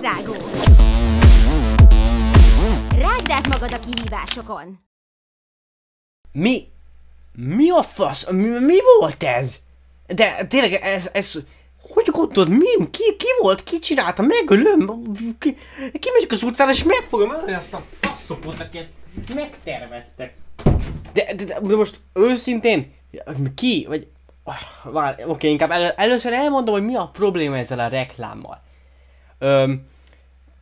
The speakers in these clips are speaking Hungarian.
rágó! Rágd át magad a kihívásokon! Mi? Mi a fasz? Mi, mi volt ez? De tényleg ez, ez... Hogy gondolod, mi? Ki, ki volt? Ki csinálta? Megölöm? Ki, megyek az utcára és meg fogom ölni azt a faszokot, aki ezt megterveztek. De, de, de, de most őszintén, ki, vagy... Ah, várj, oké, inkább el, először elmondom, hogy mi a probléma ezzel a reklámmal. Öm,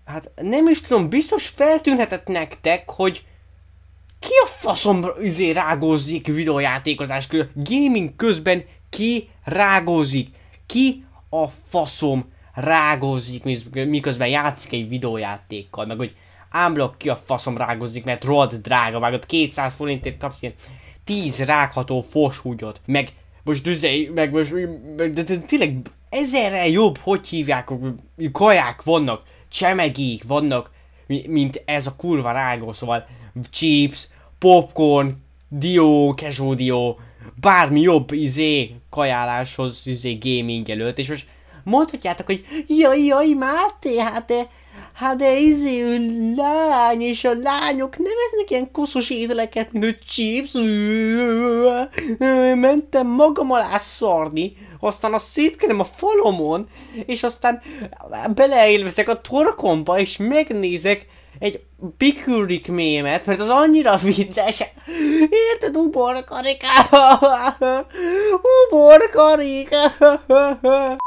hát nem is tudom, biztos feltűnhetett nektek, hogy ki a faszom izé rágózik videójátékozás közben, gaming közben ki rágózik, ki a faszom rágózik, miközben játszik egy videójátékkal, meg hogy ámblok ki a faszom rágózik, mert rohadt drága vágott, 200 forintért kapsz ilyen 10 rágható foshúgyot, meg most üzei, meg most, meg, de, de tényleg ezerre jobb, hogy hívják, kaják vannak, csemegék vannak, mint ez a kurva rágó, szóval chips, popcorn, dió, kesódió, bármi jobb izé kajáláshoz izé gaming előtt, és most mondhatjátok, hogy jaj, jaj, Máté, hát de, eh, hát de eh, izé lány, és a lányok nem eznek ilyen koszos ételeket, mint a chips, mentem magam alá szarni, aztán a szétkerem a falomon, és aztán beleélvezek a torkomba, és megnézek egy pikürik mémet, mert az annyira vicces. Érted, uborkarika? Uborkarika!